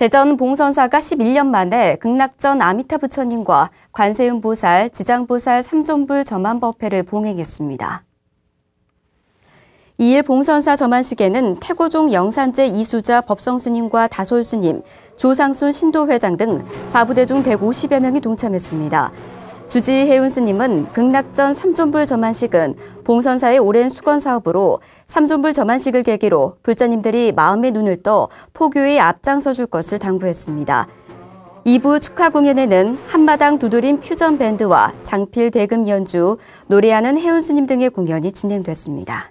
대전 봉선사가 11년 만에 극락전 아미타 부처님과 관세음 보살, 지장보살 3존불 점안법회를 봉행했습니다. 이일 봉선사 점안식에는 태고종 영산제 이수자 법성스님과 다솔스님, 조상순 신도회장 등 사부대 중 150여 명이 동참했습니다. 주지혜운 스님은 극락전 삼존불 점안식은 봉선사의 오랜 수건 사업으로 삼존불 점안식을 계기로 불자님들이 마음의 눈을 떠 포교에 앞장서 줄 것을 당부했습니다. 2부 축하 공연에는 한마당 두드림 퓨전 밴드와 장필 대금 연주, 노래하는 혜운 스님 등의 공연이 진행됐습니다.